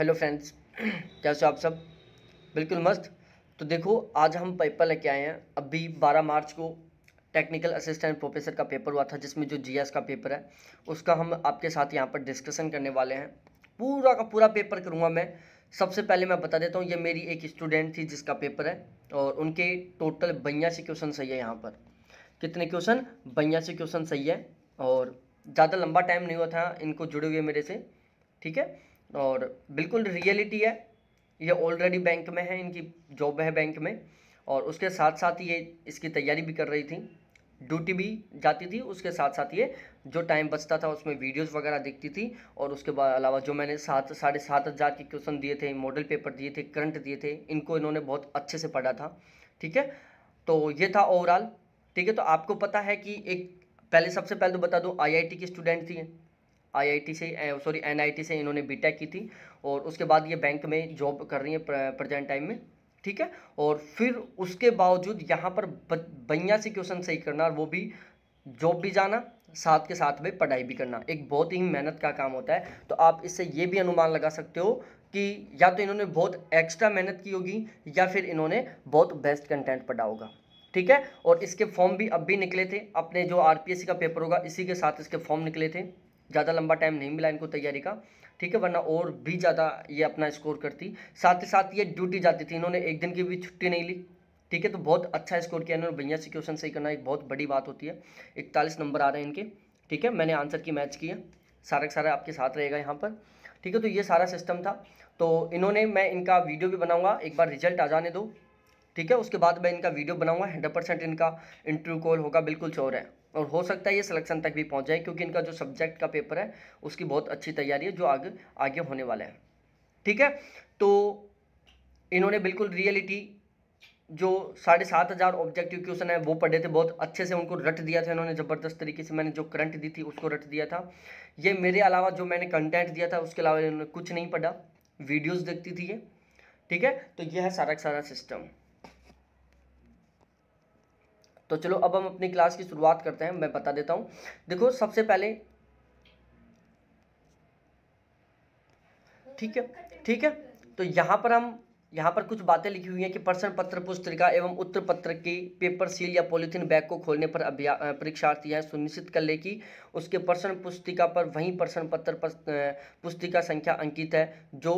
hello friends कैसे हो आप सब बिल्कुल मस्त तो देखो आज हम पेपर लेके आए हैं अभी 12 मार्च को टेक्निकल असिस्टेंट प्रोफेसर का पेपर हुआ था जिसमें जो जीएस का पेपर है उसका हम आपके साथ यहाँ पर डिस्कशन करने वाले हैं पूरा का पूरा पेपर करूँगा मैं सबसे पहले मैं बता देता हूँ ये मेरी एक स्टूडेंट थी जिसका पेपर है और उनके टोटल बयासी क्वेश्चन सही है यहाँ पर कितने क्वेश्चन बयासी क्वेश्चन सही है और ज़्यादा लंबा टाइम नहीं हुआ था इनको जुड़े हुए मेरे से ठीक है और बिल्कुल रियलिटी है ये ऑलरेडी बैंक में है इनकी जॉब है बैंक में और उसके साथ साथ ये इसकी तैयारी भी कर रही थी ड्यूटी भी जाती थी उसके साथ साथ ये जो टाइम बचता था उसमें वीडियोस वगैरह देखती थी और उसके अलावा जो मैंने सात साढ़े सात हज़ार के क्वेश्चन दिए थे मॉडल पेपर दिए थे करंट दिए थे इनको इन्होंने बहुत अच्छे से पढ़ा था ठीक है तो ये था ओवरऑल ठीक है तो आपको पता है कि एक पहले सबसे पहले तो बता दूँ टी की स्टूडेंट थी आईआईटी से सॉरी एनआईटी से इन्होंने बीटेक की थी और उसके बाद ये बैंक में जॉब कर रही है प्रेजेंट टाइम में ठीक है और फिर उसके बावजूद यहाँ पर बइया से क्वेश्चन सही करना और वो भी जॉब भी जाना साथ के साथ में पढ़ाई भी करना एक बहुत ही मेहनत का काम होता है तो आप इससे ये भी अनुमान लगा सकते हो कि या तो इन्होंने बहुत एक्स्ट्रा मेहनत की होगी या फिर इन्होंने बहुत बेस्ट कंटेंट पढ़ा होगा ठीक है और इसके फॉर्म भी अब भी निकले थे अपने जो आरपीएससी का पेपर होगा इसी के साथ इसके फॉर्म निकले थे ज़्यादा लंबा टाइम नहीं मिला इनको तैयारी का ठीक है वरना और भी ज़्यादा ये अपना स्कोर करती साथ ही साथ ये ड्यूटी जाती थी इन्होंने एक दिन की भी छुट्टी नहीं ली ठीक है तो बहुत अच्छा स्कोर किया इन्होंने भैया से क्वेश्चन सही करना एक बहुत बड़ी बात होती है इकतालीस नंबर आ रहे हैं इनके ठीक है मैंने आंसर की मैच की है सारा का सारा आपके साथ रहेगा यहाँ पर ठीक है तो ये सारा सिस्टम था तो इन्होंने मैं इनका वीडियो भी बनाऊंगा एक बार रिजल्ट आ जाने दो ठीक है उसके बाद मैं इनका वीडियो बनाऊंगा हंड्रेड परसेंट इनका इंटरव्यू कॉल होगा बिल्कुल चोर है और हो सकता है ये सिलेक्शन तक भी पहुंच जाए क्योंकि इनका जो सब्जेक्ट का पेपर है उसकी बहुत अच्छी तैयारी है जो आगे आगे होने वाला है ठीक है तो इन्होंने बिल्कुल रियलिटी जो साढ़े सात हज़ार ऑब्जेक्टिव क्वेश्चन है वो पढ़े थे बहुत अच्छे से उनको रट दिया था इन्होंने ज़बरदस्त तरीके से मैंने जो करंट दी थी उसको रट दिया था ये मेरे अलावा जो मैंने कंटेंट दिया था उसके अलावा इन्होंने कुछ नहीं पढ़ा वीडियोज़ देखती थी ये ठीक है तो यह है सारा का सारा सिस्टम तो चलो अब हम अपनी क्लास की शुरुआत करते हैं मैं बता देता हूँ देखो सबसे पहले ठीक है ठीक है तो यहाँ पर हम यहाँ पर कुछ बातें लिखी हुई हैं कि प्रश्न पत्र पुस्तिका एवं उत्तर पत्र की पेपर सील या पॉलीथीन बैग को खोलने पर परीक्षार्थी यह सुनिश्चित कर ले कि उसके प्रश्न पुस्तिका पर वही प्रश्न पत्र पुस्तिका संख्या अंकित है जो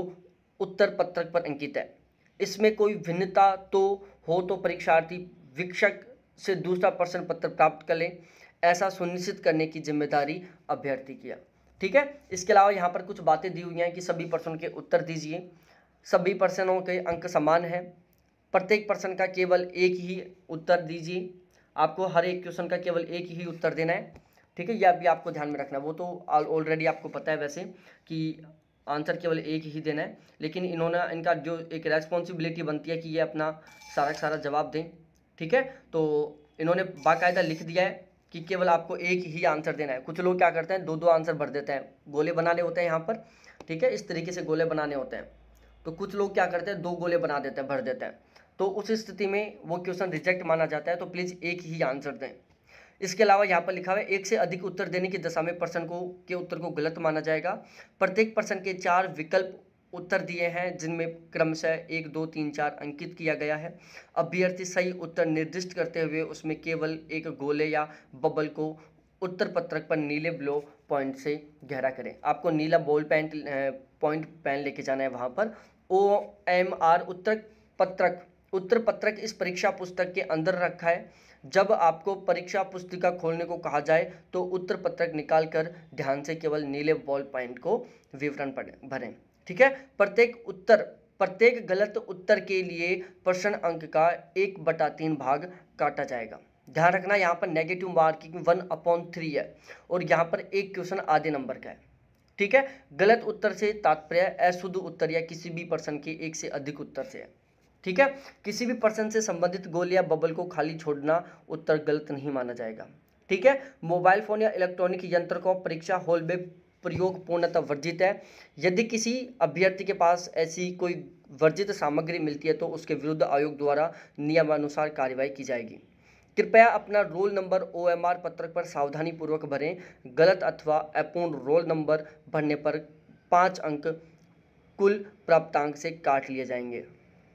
उत्तर पत्रक पर अंकित है इसमें कोई भिन्नता तो हो तो परीक्षार्थी वीक्षक से दूसरा प्रश्न पत्र प्राप्त कर लें ऐसा सुनिश्चित करने की जिम्मेदारी अभ्यर्थी किया ठीक है इसके अलावा यहाँ पर कुछ बातें दी हुई हैं कि सभी प्रश्नों के उत्तर दीजिए सभी प्रश्नों के अंक समान हैं प्रत्येक प्रश्न का केवल एक ही उत्तर दीजिए आपको हर एक क्वेश्चन का केवल एक ही उत्तर देना है ठीक है यह भी आपको ध्यान में रखना है वो तो ऑलरेडी आपको पता है वैसे कि आंसर केवल एक ही देना है लेकिन इन्होंने इनका जो एक रेस्पॉन्सिबिलिटी बनती है कि ये अपना सारा सारा जवाब दें ठीक है तो इन्होंने बाकायदा लिख दिया है कि केवल आपको एक ही आंसर देना है कुछ लोग क्या करते हैं दो दो आंसर भर देते हैं गोले बनाने होते हैं यहाँ पर ठीक है इस तरीके से गोले बनाने होते हैं तो कुछ लोग क्या करते हैं दो गोले बना देते हैं भर देते हैं तो उस स्थिति में वो क्वेश्चन रिजेक्ट माना जाता है तो प्लीज़ एक ही आंसर दें इसके अलावा यहाँ पर लिखा हुआ है एक से अधिक उत्तर देने की दशा में पर्सन को के उत्तर को गलत माना जाएगा प्रत्येक पर्सन के चार विकल्प उत्तर दिए हैं जिनमें क्रमशः एक दो तीन चार अंकित किया गया है अभ्यर्थी सही उत्तर निर्दिष्ट करते हुए उसमें केवल एक गोले या बबल को उत्तर पत्रक पर नीले ब्लो पॉइंट से गहरा करें आपको नीला बॉल पैंट पॉइंट पेन लेके जाना है वहाँ पर ओ एम आर उत्तर पत्रक उत्तर पत्रक इस परीक्षा पुस्तक के अंदर रखा है जब आपको परीक्षा पुस्तिका खोलने को कहा जाए तो उत्तर पत्रक निकाल कर ध्यान से केवल नीले बॉल पॉइंट को विवरण भरें ठीक है प्रत्येक उत्तर प्रत्येक गलत उत्तर के लिए प्रश्न अंक का एक बटा तीन भाग काटा जाएगा ध्यान रखना यहाँ पर negative marking one upon three है और यहाँ पर एक क्वेश्चन आधे नंबर का है ठीक है गलत उत्तर से तात्पर्य अशुद्ध उत्तर या किसी भी प्रश्न के एक से अधिक उत्तर से है ठीक है किसी भी प्रश्न से संबंधित गोल या बबल को खाली छोड़ना उत्तर गलत नहीं माना जाएगा ठीक है मोबाइल फोन या इलेक्ट्रॉनिक यंत्र को परीक्षा हॉल में प्रयोग पूर्णतः वर्जित है यदि किसी अभ्यर्थी के पास ऐसी कोई वर्जित सामग्री मिलती है तो उसके विरुद्ध आयोग द्वारा नियमानुसार कार्रवाई की जाएगी कृपया अपना roll number O M R पत्रक पर सावधानीपूर्वक भरें गलत अथवा अपूर्ण रोल नंबर भरने पर पाँच अंक कुल प्राप्तांक से काट लिए जाएंगे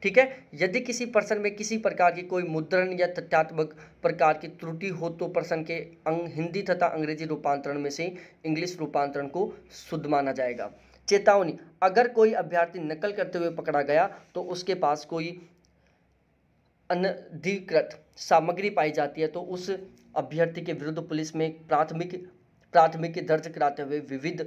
ठीक है यदि किसी पर्सन में किसी प्रकार की कोई मुद्रण या तथ्यात्मक प्रकार की त्रुटि हो तो पर्सन के अंग हिंदी तथा अंग्रेजी रूपांतरण में से इंग्लिश रूपांतरण को शुद्ध माना जाएगा चेतावनी अगर कोई अभ्यर्थी नकल करते हुए पकड़ा गया तो उसके पास कोई अनधिकृत सामग्री पाई जाती है तो उस अभ्यर्थी के विरुद्ध पुलिस में प्राथमिक प्राथमिकी दर्ज कराते हुए विविध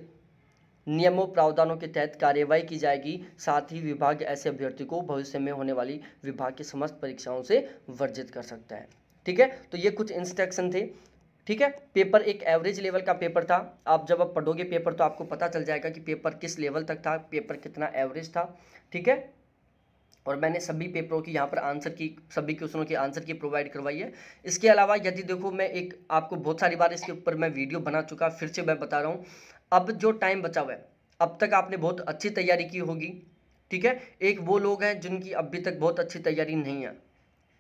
नियमों प्रावधानों के तहत कार्यवाही की जाएगी साथ ही विभाग ऐसे अभ्यर्थी को भविष्य में होने वाली विभाग की समस्त परीक्षाओं से वर्जित कर सकता है ठीक है तो ये कुछ इंस्ट्रक्शन थे ठीक है पेपर एक एवरेज लेवल का पेपर था आप जब आप पढ़ोगे पेपर तो आपको पता चल जाएगा कि पेपर किस लेवल तक था पेपर कितना एवरेज था ठीक है और मैंने सभी पेपरों की यहाँ पर आंसर की सभी क्वेश्चनों की आंसर की प्रोवाइड करवाई है इसके अलावा यदि देखो मैं एक आपको बहुत सारी बार इसके ऊपर मैं वीडियो बना चुका फिर से मैं बता रहा हूँ अब जो टाइम बचा हुआ है अब तक आपने बहुत अच्छी तैयारी की होगी ठीक है एक वो लोग हैं जिनकी अभी तक बहुत अच्छी तैयारी नहीं है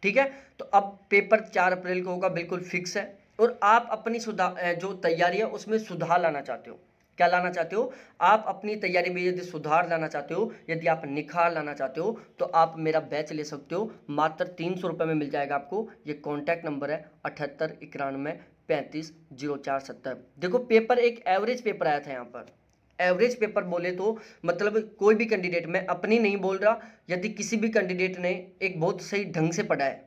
ठीक है तो अब पेपर चार अप्रैल को होगा बिल्कुल फिक्स है और आप अपनी सुधार जो तैयारी है उसमें सुधार लाना चाहते हो क्या लाना चाहते हो आप अपनी तैयारी में यदि सुधार लाना चाहते हो यदि आप निखार लाना चाहते हो तो आप मेरा बैच ले सकते हो मात्र तीन सौ रुपये में मिल जाएगा आपको ये कॉन्टैक्ट नंबर है अठहत्तर इक्यानवे पैंतीस जीरो चार सत्तर देखो पेपर एक एवरेज पेपर आया था यहाँ पर एवरेज पेपर बोले तो मतलब कोई भी कैंडिडेट मैं अपनी नहीं बोल रहा यदि किसी भी कैंडिडेट ने एक बहुत सही ढंग से पढ़ा है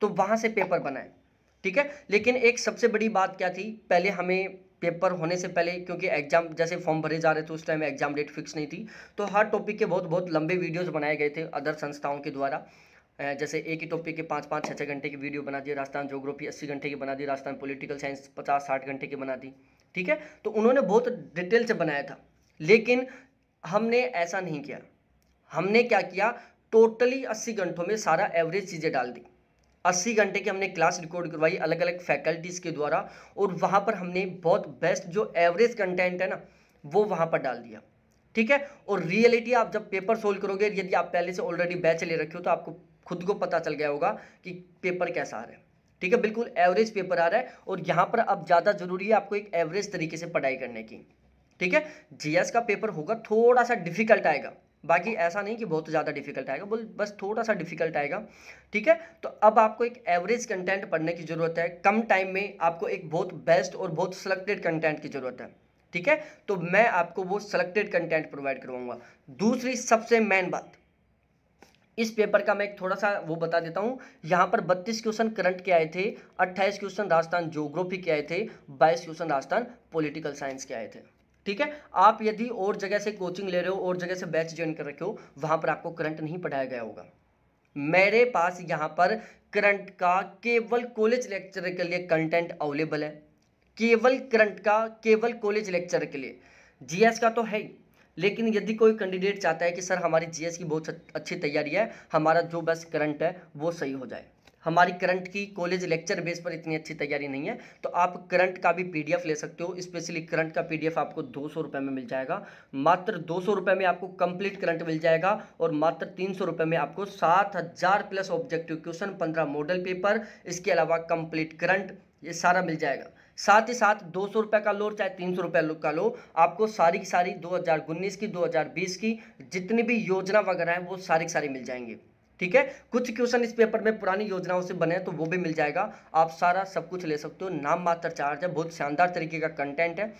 तो वहाँ से पेपर बनाए ठीक है लेकिन एक सबसे बड़ी बात क्या थी पहले हमें पेपर होने से पहले क्योंकि एग्जाम जैसे फॉर्म भरे जा रहे थे उस टाइम एग्जाम डेट फिक्स नहीं थी तो हर टॉपिक के बहुत बहुत लंबे वीडियोस बनाए गए थे अदर संस्थाओं के द्वारा जैसे एक ही टॉपिक के पाँच पाँच छः छः घंटे की वीडियो बना दी राजस्थान जोग्राफी अस्सी घंटे की बना दी राजस्थान पोलिटिकल साइंस पचास साठ घंटे की बना दी ठीक है तो उन्होंने बहुत डिटेल से बनाया था लेकिन हमने ऐसा नहीं किया हमने क्या किया टोटली अस्सी घंटों में सारा एवरेज चीज़ें डाल दी अस्सी घंटे की हमने क्लास रिकॉर्ड करवाई अलग अलग फैकल्टीज़ के द्वारा और वहाँ पर हमने बहुत बेस्ट जो एवरेज कंटेंट है ना वो वहाँ पर डाल दिया ठीक है और रियलिटी आप जब पेपर सोल्व करोगे यदि आप पहले से ऑलरेडी बैच ले रखे हो तो आपको खुद को पता चल गया होगा कि पेपर कैसा आ रहा है ठीक है बिल्कुल एवरेज पेपर आ रहा है और यहाँ पर अब ज़्यादा जरूरी है आपको एक एवरेज तरीके से पढ़ाई करने की ठीक है जीएस का पेपर होगा थोड़ा सा डिफिकल्ट आएगा बाकी ऐसा नहीं कि बहुत ज़्यादा डिफिकल्ट आएगा बोल बस थोड़ा सा डिफिकल्ट आएगा ठीक है तो अब आपको एक एवरेज कंटेंट पढ़ने की ज़रूरत है कम टाइम में आपको एक बहुत बेस्ट और बहुत सिलेक्टेड कंटेंट की ज़रूरत है ठीक है तो मैं आपको वो सिलेक्टेड कंटेंट प्रोवाइड करवाऊंगा दूसरी सबसे मेन बात इस पेपर का मैं एक थोड़ा सा वो बता देता हूँ यहाँ पर बत्तीस क्वेश्चन करंट के आए थे अट्ठाईस क्वेश्चन राजस्थान जोग्राफी के आए थे बाईस क्वेश्चन राजस्थान पॉलिटिकल साइंस के आए थे ठीक है आप यदि और जगह से कोचिंग ले रहे हो और जगह से बैच ज्वाइन कर रखे हो वहाँ पर आपको करंट नहीं पढ़ाया गया होगा मेरे पास यहाँ पर करंट का केवल कॉलेज लेक्चर के लिए कंटेंट अवेलेबल है केवल करंट का केवल कॉलेज लेक्चर के लिए जीएस का तो है ही लेकिन यदि कोई कैंडिडेट चाहता है कि सर हमारी जीएस की बहुत अच्छी तैयारी है हमारा जो बस करंट है वो सही हो जाए हमारी करंट की कॉलेज लेक्चर बेस पर इतनी अच्छी तैयारी नहीं है तो आप करंट का भी पीडीएफ ले सकते हो स्पेशली करंट का पीडीएफ आपको दो सौ रुपये में मिल जाएगा मात्र दो सौ रुपये में आपको कंप्लीट करंट मिल जाएगा और मात्र तीन सौ रुपये में आपको सात हज़ार प्लस ऑब्जेक्टिव क्वेश्चन पंद्रह मॉडल पेपर इसके अलावा कंप्लीट करंट ये सारा मिल जाएगा साथ ही साथ दो सौ रुपये का लो चाहे तीन सौ रुपये का लो आपको सारी की सारी दो हज़ार उन्नीस की दो हज़ार बीस की जितनी भी योजना वगैरह है वो सारी की सारी मिल जाएंगी ठीक है कुछ क्वेश्चन इस पेपर में पुरानी योजनाओं से बने हैं तो वो भी मिल जाएगा आप सारा सब कुछ ले सकते हो नाम मात्र चार्ज है बहुत शानदार तरीके का कंटेंट है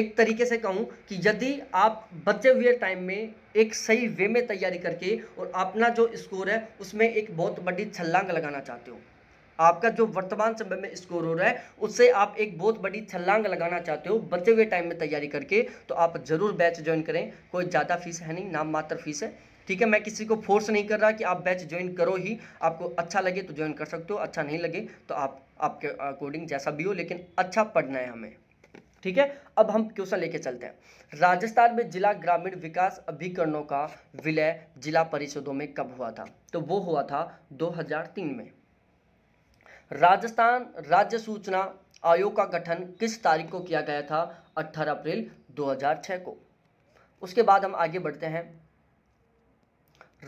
एक तरीके से कहूँ कि यदि आप बचे हुए टाइम में एक सही वे में तैयारी करके और अपना जो स्कोर है उसमें एक बहुत बड़ी छलांग लगाना चाहते हो आपका जो वर्तमान समय में स्कोर हो रहा है उससे आप एक बहुत बड़ी छलांग लगाना चाहते हो बचे हुए टाइम में तैयारी करके तो आप ज़रूर बैच ज्वाइन करें कोई ज़्यादा फीस है नहीं नाम मात्र फीस है ठीक है मैं किसी को फोर्स नहीं कर रहा कि आप बैच ज्वाइन करो ही आपको अच्छा लगे तो ज्वाइन कर सकते हो अच्छा नहीं लगे तो आप आपके अकॉर्डिंग जैसा भी हो लेकिन अच्छा पढ़ना है हमें ठीक है अब हम क्वेश्चन लेके चलते हैं राजस्थान में जिला ग्रामीण विकास अभिकरणों का विलय जिला परिषदों में कब हुआ था तो वो हुआ था दो में राजस्थान राज्य सूचना आयोग का गठन किस तारीख को किया गया था 18 अप्रैल 2006 को उसके बाद हम आगे बढ़ते हैं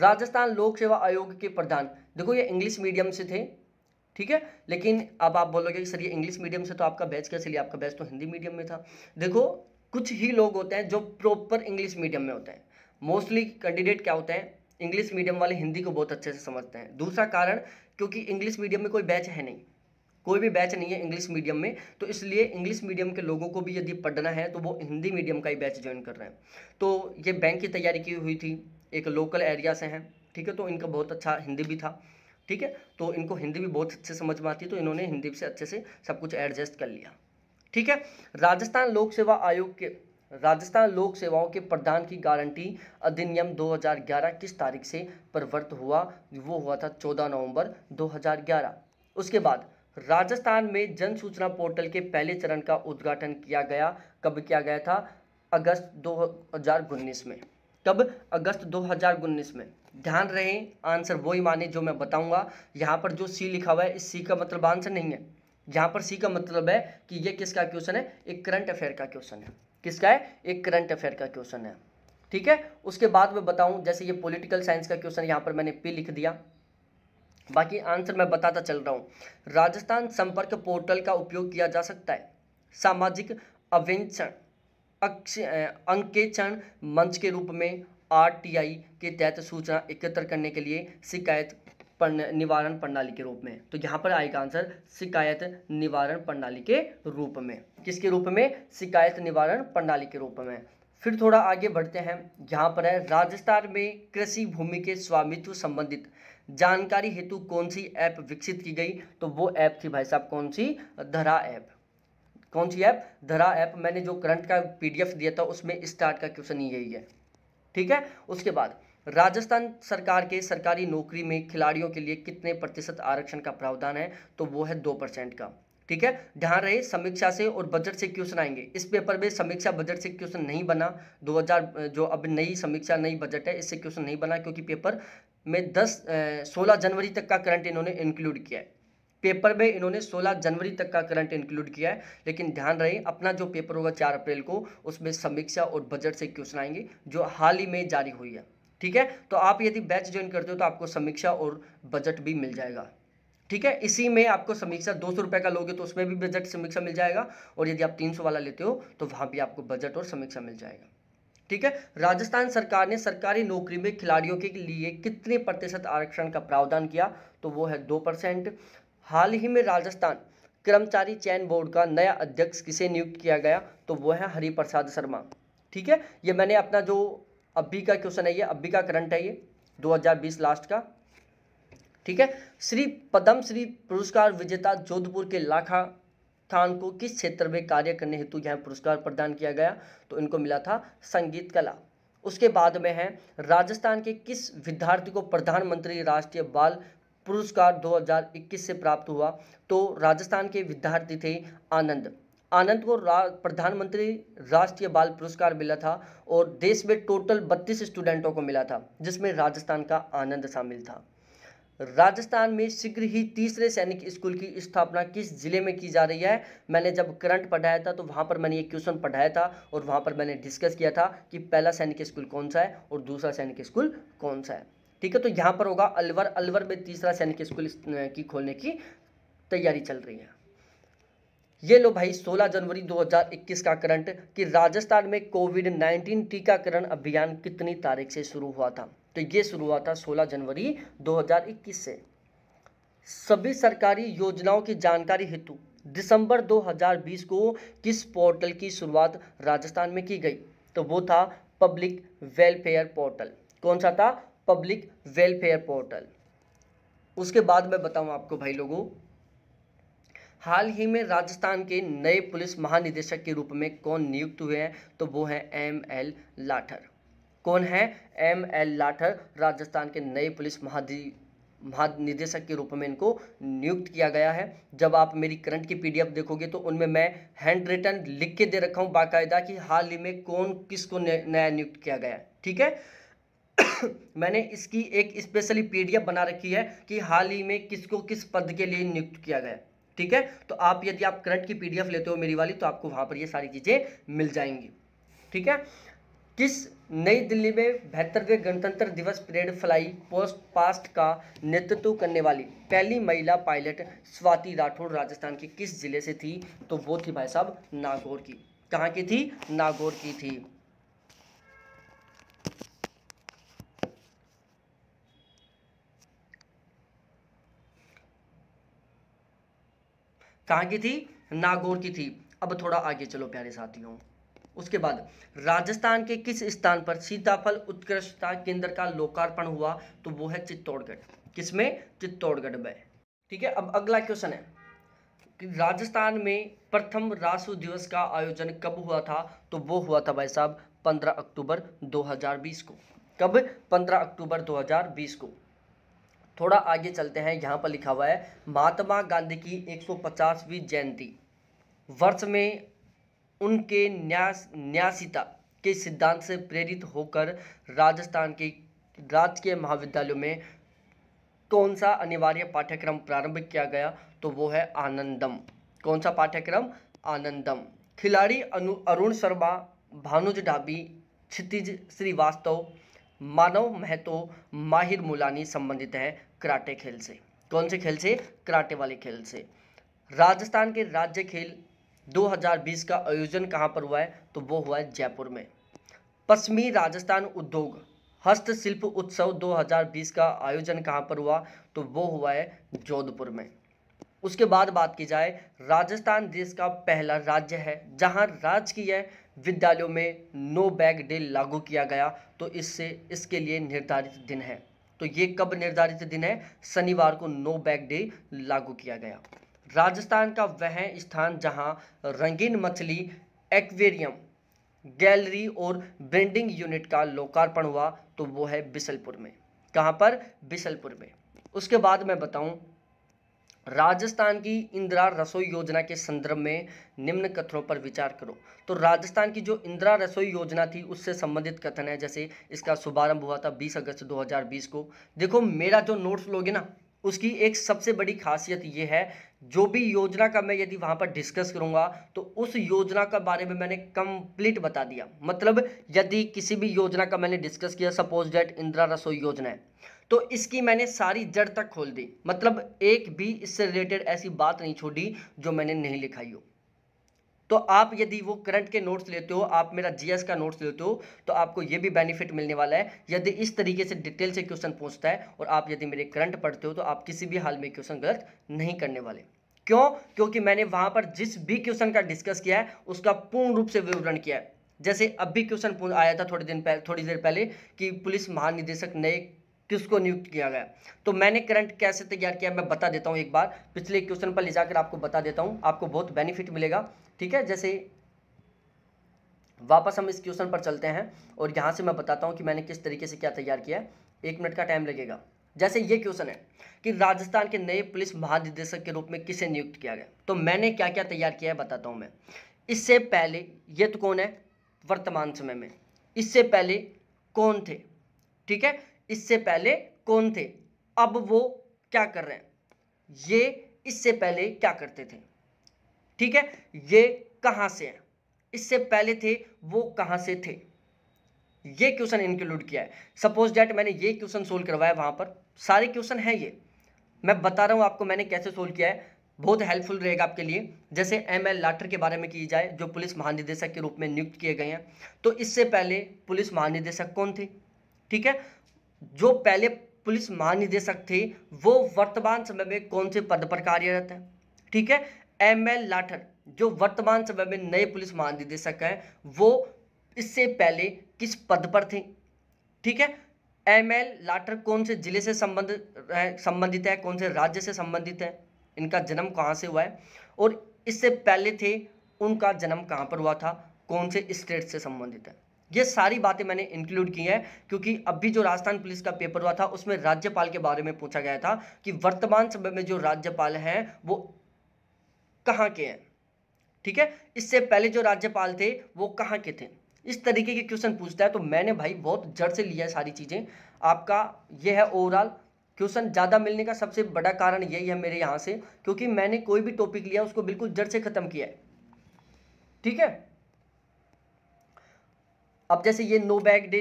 राजस्थान लोक सेवा आयोग के प्रधान देखो ये इंग्लिश मीडियम से थे ठीक है लेकिन अब आप बोलोगे कि सर ये इंग्लिश मीडियम से तो आपका बैच कैसे लिया आपका बैच तो हिंदी मीडियम में था देखो कुछ ही लोग होते हैं जो प्रॉपर इंग्लिश मीडियम में होते हैं मोस्टली कैंडिडेट क्या होते हैं इंग्लिश मीडियम वाले हिंदी को बहुत अच्छे से समझते हैं दूसरा कारण क्योंकि इंग्लिश मीडियम में कोई बैच है नहीं कोई भी बैच नहीं है इंग्लिश मीडियम में तो इसलिए इंग्लिश मीडियम के लोगों को भी यदि पढ़ना है तो वो हिंदी मीडियम का ही बैच ज्वाइन कर रहे हैं तो ये बैंक की तैयारी की हुई थी एक लोकल एरिया से हैं ठीक है तो इनका बहुत अच्छा हिंदी भी था ठीक है तो इनको हिंदी भी बहुत अच्छे समझ में आती है तो इन्होंने हिंदी से अच्छे से सब कुछ एडजस्ट कर लिया ठीक है राजस्थान लोक सेवा आयोग के राजस्थान लोक सेवाओं के प्रदान की गारंटी अधिनियम 2011 किस तारीख से प्रवर्त हुआ वो हुआ था 14 नवंबर 2011 उसके बाद राजस्थान में जन सूचना पोर्टल के पहले चरण का उद्घाटन किया गया कब किया गया था अगस्त दो में कब अगस्त दो में ध्यान रहे आंसर वो ही माने जो मैं बताऊंगा यहाँ पर जो सी लिखा हुआ है इस सी का मतलब आंसर नहीं है यहाँ पर सी का मतलब है कि ये किसका क्वेश्चन है एक करंट अफेयर का क्वेश्चन है किसका है एक करंट अफेयर का क्वेश्चन है ठीक है उसके बाद मैं बताऊं जैसे ये पॉलिटिकल साइंस का क्वेश्चन यहाँ पर मैंने पी लिख दिया बाकी आंसर मैं बताता चल रहा हूँ राजस्थान संपर्क पोर्टल का उपयोग किया जा सकता है सामाजिक अवेंचन अंकेक्षण मंच के रूप में आरटीआई के तहत सूचना एकत्र करने के लिए शिकायत निवारण प्रणाली के रूप में तो यहाँ पर आएगा आंसर शिकायत निवारण प्रणाली के रूप में किसके रूप में शिकायत निवारण प्रणाली के रूप में फिर थोड़ा आगे बढ़ते हैं यहाँ पर है राजस्थान में कृषि भूमि के स्वामित्व संबंधित जानकारी हेतु कौन सी ऐप विकसित की गई तो वो ऐप थी भाई साहब कौन सी धरा ऐप कौन सी ऐप धरा ऐप मैंने जो करंट का पीडीएफ दिया था उसमें स्टार्ट का क्वेश्चन यही है ठीक है उसके बाद राजस्थान सरकार के सरकारी नौकरी में खिलाड़ियों के लिए कितने प्रतिशत आरक्षण का प्रावधान है तो वो है दो परसेंट का ठीक है ध्यान रहे समीक्षा से और बजट से क्वेश्चन आएंगे इस पेपर में समीक्षा बजट से क्वेश्चन नहीं बना 2000 जो अब नई समीक्षा नई बजट है इससे क्वेश्चन नहीं बना क्योंकि पेपर में 10 16 जनवरी तक का करंट इन्होंने इंक्लूड किया है पेपर में इन्होंने 16 जनवरी तक का करंट इंक्लूड किया है लेकिन ध्यान रहे अपना जो पेपर होगा चार अप्रैल को उसमें समीक्षा और बजट से क्वेश्चन आएंगे जो हाल ही में जारी हुई है ठीक है तो आप यदि बैच ज्वाइन करते हो तो आपको समीक्षा और बजट भी मिल जाएगा ठीक है इसी में आपको समीक्षा दो सौ रुपये का लोगे तो उसमें भी बजट समीक्षा मिल जाएगा और यदि आप तीन सौ वाला लेते हो तो वहाँ भी आपको बजट और समीक्षा मिल जाएगा ठीक है राजस्थान सरकार ने सरकारी नौकरी में खिलाड़ियों के लिए कितने प्रतिशत आरक्षण का प्रावधान किया तो वो है दो परसेंट हाल ही में राजस्थान कर्मचारी चयन बोर्ड का नया अध्यक्ष किसे नियुक्त किया गया तो वो है हरिप्रसाद शर्मा ठीक है ये मैंने अपना जो अभी का क्वेश्चन है ये अभी का करंट है ये 2020 लास्ट का ठीक है श्री पद्म श्री पुरस्कार विजेता जोधपुर के लाखा खान को किस क्षेत्र में कार्य करने हेतु यहाँ पुरस्कार प्रदान किया गया तो इनको मिला था संगीत कला उसके बाद में है राजस्थान के किस विद्यार्थी को प्रधानमंत्री राष्ट्रीय बाल पुरस्कार 2021 से प्राप्त हुआ तो राजस्थान के विद्यार्थी थे आनंद आनंद को रा, प्रधानमंत्री राष्ट्रीय बाल पुरस्कार मिला था और देश में टोटल 32 स्टूडेंटों को मिला था जिसमें राजस्थान का आनंद शामिल था राजस्थान में शीघ्र ही तीसरे सैनिक स्कूल की स्थापना किस जिले में की जा रही है मैंने जब करंट पढ़ाया था तो वहाँ पर मैंने ये क्वेश्चन पढ़ाया था और वहाँ पर मैंने डिस्कस किया था कि पहला सैनिक स्कूल कौन सा है और दूसरा सैनिक स्कूल कौन सा है ठीक है तो यहाँ पर होगा अलवर अलवर में तीसरा सैनिक स्कूल की खोलने की तैयारी चल रही है ये लो भाई 16 जनवरी 2021 का करंट कि राजस्थान में कोविड 19 टीकाकरण अभियान कितनी तारीख से शुरू हुआ था तो ये शुरू हुआ था 16 जनवरी 2021 से सभी सरकारी योजनाओं की जानकारी हेतु दिसंबर 2020 को किस पोर्टल की शुरुआत राजस्थान में की गई तो वो था पब्लिक वेलफेयर पोर्टल कौन सा था पब्लिक वेलफेयर पोर्टल उसके बाद मैं बताऊं आपको भाई लोगों हाल ही में राजस्थान के नए पुलिस महानिदेशक के रूप में कौन नियुक्त हुए हैं तो वो हैं एम एल लाठर कौन है एम एल लाठर राजस्थान के नए पुलिस महाधि महानिदेशक के रूप में इनको नियुक्त किया गया है जब आप मेरी करंट की पीडीएफ देखोगे तो उनमें मैं हैंड रिटर्न लिख के दे रखा हूँ बाकायदा कि हाल ही में कौन किसको नया नियुक्त किया गया है ठीक है मैंने इसकी एक स्पेशली पीडीएफ बना रखी है कि हाल ही में किसको किस पद के लिए नियुक्त किया गया ठीक है तो आप यदि आप करंट की पीडीएफ लेते हो मेरी वाली तो आपको वहाँ पर ये सारी चीज़ें मिल जाएंगी ठीक है किस नई दिल्ली में बेहतरवें गणतंत्र दिवस परेड फ्लाई पोस्ट पास्ट का नेतृत्व करने वाली पहली महिला पायलट स्वाति राठौड़ राजस्थान के किस जिले से थी तो वो थी भाई साहब नागौर की कहाँ की थी नागौर की थी कहाँ की थी नागौर की थी अब थोड़ा आगे चलो प्यारे साथियों उसके बाद राजस्थान के किस स्थान पर सीताफल उत्कृष्टता केंद्र का लोकार्पण हुआ तो वो है चित्तौड़गढ़ किसमें चित्तौड़गढ़ में ठीक है अब अगला क्वेश्चन है कि राजस्थान में प्रथम राष्ट्र दिवस का आयोजन कब हुआ था तो वो हुआ था भाई साहब 15 अक्टूबर 2020 को कब 15 अक्टूबर 2020 को थोड़ा आगे चलते हैं यहाँ पर लिखा हुआ है महात्मा गांधी की 150वीं जयंती वर्ष में उनके न्यास न्यासिता के सिद्धांत से प्रेरित होकर राजस्थान के राजकीय महाविद्यालयों में कौन सा अनिवार्य पाठ्यक्रम प्रारंभ किया गया तो वो है आनंदम कौन सा पाठ्यक्रम आनंदम खिलाड़ी अनु अरुण शर्मा भानुज ढाबी क्षितिज श्रीवास्तव मानव महतो माहिर मुलानी संबंधित हैं कराटे खेल से कौन से खेल से कराटे वाले खेल से राजस्थान के राज्य खेल 2020 का आयोजन कहाँ पर हुआ है तो वो हुआ है जयपुर में पश्चिमी राजस्थान उद्योग हस्तशिल्प उत्सव 2020 का आयोजन कहाँ पर हुआ तो वो हुआ है जोधपुर में उसके बाद बात की जाए राजस्थान देश का पहला राज्य है जहां राजकीय विद्यालयों में नो बैग डे लागू किया गया तो इससे इसके लिए निर्धारित दिन है तो ये कब निर्धारित दिन है शनिवार को नो बैक डे लागू किया गया राजस्थान का वह स्थान जहां रंगीन मछली एक्वेरियम गैलरी और ब्रेंडिंग यूनिट का लोकार्पण हुआ तो वो है बिसलपुर में कहां पर बिसलपुर में उसके बाद मैं बताऊं राजस्थान की इंदिरा रसोई योजना के संदर्भ में निम्न कथनों पर विचार करो तो राजस्थान की जो इंदिरा रसोई योजना थी उससे संबंधित कथन है जैसे इसका शुभारंभ हुआ था 20 अगस्त 2020 को देखो मेरा जो नोट्स लोगे ना उसकी एक सबसे बड़ी खासियत ये है जो भी योजना का मैं यदि वहाँ पर डिस्कस करूँगा तो उस योजना के बारे में मैंने कंप्लीट बता दिया मतलब यदि किसी भी योजना का मैंने डिस्कस किया सपोज डेट इंदिरा रसोई योजना है तो इसकी मैंने सारी जड़ तक खोल दी मतलब एक भी इससे रिलेटेड ऐसी बात नहीं छोड़ी जो मैंने नहीं लिखाई हो तो आप यदि वो करंट के नोट्स लेते हो आप मेरा जीएस का नोट्स लेते हो तो आपको ये भी बेनिफिट मिलने वाला है यदि इस तरीके से डिटेल से क्वेश्चन पूछता है और आप यदि मेरे करंट पढ़ते हो तो आप किसी भी हाल में क्वेश्चन गलत नहीं करने वाले क्यों क्योंकि मैंने वहाँ पर जिस भी क्वेश्चन का डिस्कस किया है उसका पूर्ण रूप से विवरण किया है जैसे अब भी क्वेश्चन आया था थोड़ी दिन पहले थोड़ी देर पहले कि पुलिस महानिदेशक नए किसको नियुक्त किया गया तो मैंने करंट कैसे तैयार किया मैं बता देता हूँ एक बार पिछले क्वेश्चन पर ले जाकर आपको बता देता हूँ आपको बहुत बेनिफिट मिलेगा ठीक है जैसे वापस हम इस क्वेश्चन पर चलते हैं और यहाँ से मैं बताता हूँ कि मैंने किस तरीके से क्या तैयार किया है एक मिनट का टाइम लगेगा जैसे ये क्वेश्चन है कि राजस्थान के नए पुलिस महानिदेशक के रूप में किसे नियुक्त किया गया तो मैंने क्या क्या तैयार किया है बताता हूँ मैं इससे पहले ये तो कौन है वर्तमान समय में इससे पहले कौन थे ठीक है इससे पहले कौन थे अब वो क्या कर रहे हैं ये इससे पहले क्या करते थे ठीक है ये कहां से हैं इससे पहले थे वो कहां से थे ये क्वेश्चन इंक्लूड किया है सपोज डैट मैंने ये क्वेश्चन सोल्व करवाया वहां पर सारे क्वेश्चन हैं ये मैं बता रहा हूं आपको मैंने कैसे सोल्व किया है बहुत हेल्पफुल रहेगा आपके लिए जैसे एम एल लाठर के बारे में की जाए जो पुलिस महानिदेशक के रूप में नियुक्त किए गए हैं तो इससे पहले पुलिस महानिदेशक कौन थे ठीक है जो पहले पुलिस महानिदेशक थे वो वर्तमान समय में कौन से पद पर कार्यरत हैं ठीक है एम एल लाठर जो वर्तमान समय में नए पुलिस महानिदेशक हैं वो इससे पहले किस पद पर थे ठीक है एम एल लाठर कौन से जिले से संबंधित है संबंधित है कौन से राज्य से संबंधित है इनका जन्म कहाँ से हुआ है और इससे पहले थे उनका जन्म कहाँ पर हुआ था कौन से स्टेट से संबंधित है ये सारी बातें मैंने इंक्लूड की हैं क्योंकि अभी जो राजस्थान पुलिस का पेपर हुआ था उसमें राज्यपाल के बारे में पूछा गया था कि वर्तमान समय में जो राज्यपाल हैं वो कहाँ के हैं ठीक है इससे पहले जो राज्यपाल थे वो कहाँ के थे इस तरीके के क्वेश्चन पूछता है तो मैंने भाई बहुत जड़ से लिया है सारी चीज़ें आपका यह है ओवरऑल क्वेश्चन ज़्यादा मिलने का सबसे बड़ा कारण यही है मेरे यहाँ से क्योंकि मैंने कोई भी टॉपिक लिया उसको बिल्कुल जड़ से ख़त्म किया है ठीक है अब जैसे ये नो बैग डे